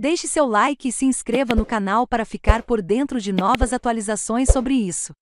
Deixe seu like e se inscreva no canal para ficar por dentro de novas atualizações sobre isso.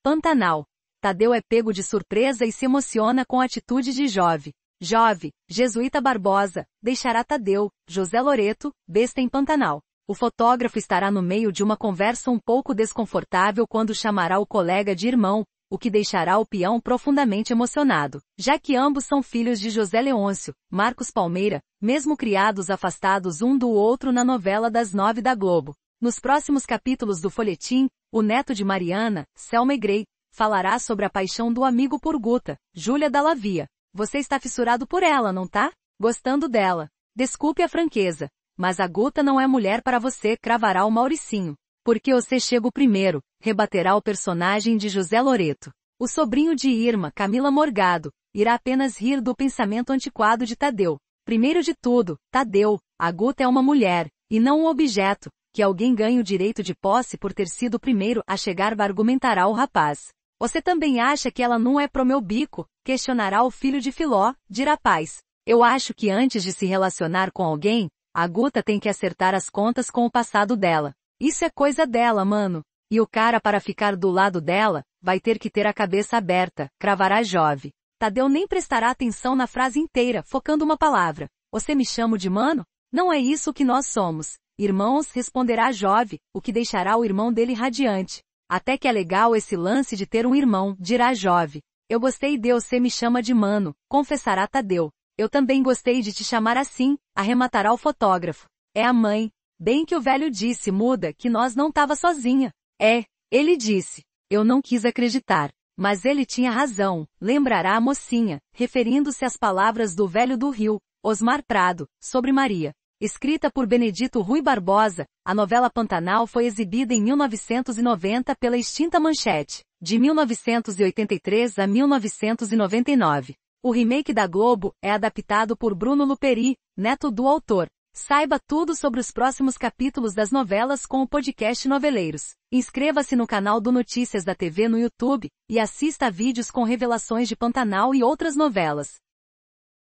Pantanal. Tadeu é pego de surpresa e se emociona com a atitude de Jove. Jove, Jesuíta Barbosa, deixará Tadeu, José Loreto, besta em Pantanal. O fotógrafo estará no meio de uma conversa um pouco desconfortável quando chamará o colega de irmão, o que deixará o peão profundamente emocionado, já que ambos são filhos de José Leôncio, Marcos Palmeira, mesmo criados afastados um do outro na novela das nove da Globo. Nos próximos capítulos do folhetim, o neto de Mariana, Selma Grey, falará sobre a paixão do amigo por Guta, Júlia Dallavia. Você está fissurado por ela, não tá? Gostando dela. Desculpe a franqueza, mas a Guta não é mulher para você, cravará o Mauricinho. Porque você chega primeiro, rebaterá o personagem de José Loreto. O sobrinho de Irma, Camila Morgado, irá apenas rir do pensamento antiquado de Tadeu. Primeiro de tudo, Tadeu, a Guta é uma mulher, e não um objeto, que alguém ganhe o direito de posse por ter sido o primeiro a chegar argumentará o rapaz. Você também acha que ela não é pro meu bico? Questionará o filho de Filó, dirá paz. Eu acho que antes de se relacionar com alguém, a Guta tem que acertar as contas com o passado dela. Isso é coisa dela, mano. E o cara para ficar do lado dela, vai ter que ter a cabeça aberta, cravará Jove. Tadeu nem prestará atenção na frase inteira, focando uma palavra. Você me chama de mano? Não é isso que nós somos. Irmãos, responderá Jove, o que deixará o irmão dele radiante. Até que é legal esse lance de ter um irmão, dirá Jove. Eu gostei de você me chama de mano, confessará Tadeu. Eu também gostei de te chamar assim, arrematará o fotógrafo. É a mãe, Bem que o velho disse, muda, que nós não tava sozinha. É, ele disse. Eu não quis acreditar. Mas ele tinha razão, lembrará a mocinha, referindo-se às palavras do velho do Rio, Osmar Prado, sobre Maria. Escrita por Benedito Rui Barbosa, a novela Pantanal foi exibida em 1990 pela extinta Manchete, de 1983 a 1999. O remake da Globo é adaptado por Bruno Luperi, neto do autor, Saiba tudo sobre os próximos capítulos das novelas com o podcast Noveleiros. Inscreva-se no canal do Notícias da TV no YouTube e assista a vídeos com revelações de Pantanal e outras novelas.